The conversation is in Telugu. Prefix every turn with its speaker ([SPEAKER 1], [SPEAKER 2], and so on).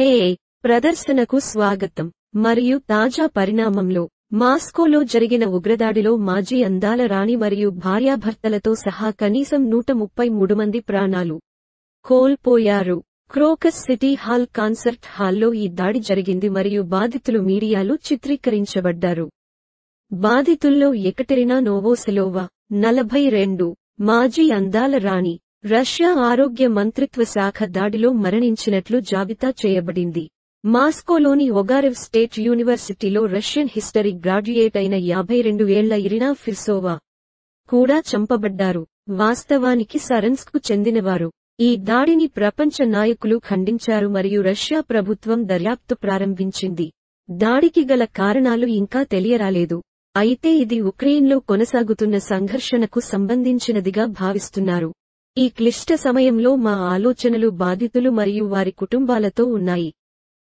[SPEAKER 1] హే ప్రదర్శనకు స్వాగతం మరియు తాజా పరిణామంలో మాస్కోలో జరిగిన ఉగ్రదాడిలో మాజీ అందాల రాణి మరియు భార్యాభర్తలతో సహా కనీసం నూట ముప్పై మూడు మంది ప్రాణాలు కోల్పోయారు క్రోకస్ సిటీ హాల్ కాన్సర్ట్ హాల్లో ఈ దాడి జరిగింది మరియు బాధితులు మీడియాలో చిత్రీకరించబడ్డారు బాధితుల్లో ఎకటెరినా నోవోసెలోవా నలభై రెండు మాజీ అందాల రాణి రష్యా ఆరోగ్య మంత్రిత్వ శాఖ దాడిలో మరణించినట్లు జాబితా చేయబడింది మాస్కోలోని ఒగారెవ్ స్టేట్ యూనివర్సిటీలో రష్యన్ హిస్టరీ గ్రాడ్యుయేట్ అయిన యాభై రెండు ఏళ్ల ఇరినా ఫిర్సోవా కూడా చంపబడ్డారు వాస్తవానికి సరెన్స్కు చెందినవారు ఈ దాడిని ప్రపంచ నాయకులు ఖండించారు మరియు రష్యా ప్రభుత్వం దర్యాప్తు ప్రారంభించింది దాడికి గల కారణాలు ఇంకా తెలియరాలేదు అయితే ఇది ఉక్రెయిన్లో కొనసాగుతున్న సంఘర్షణకు సంబంధించినదిగా భావిస్తున్నారు ఈ క్లిష్ట సమయంలో మా ఆలోచనలు బాధితులు మరియు వారి కుటుంబాలతో ఉన్నాయి